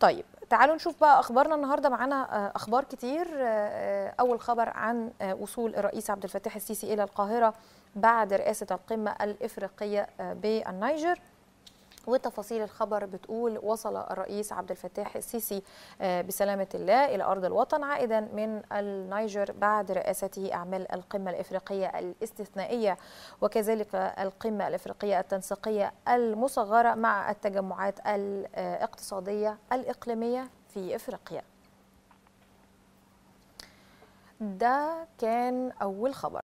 طيب تعالوا نشوف بقى اخبارنا النهارده معانا آه، اخبار كتير آه، آه، اول خبر عن وصول الرئيس عبد الفتاح السيسي الى القاهره بعد رئاسه القمه الافريقيه بالنيجر وتفاصيل الخبر بتقول وصل الرئيس عبد الفتاح السيسي آه، بسلامة الله إلى أرض الوطن عائدا من النيجر بعد رئاسته أعمال القمة الإفريقية الاستثنائية وكذلك القمة الإفريقية التنسيقية المصغرة مع التجمعات الاقتصادية الإقليمية في إفريقيا ده كان أول خبر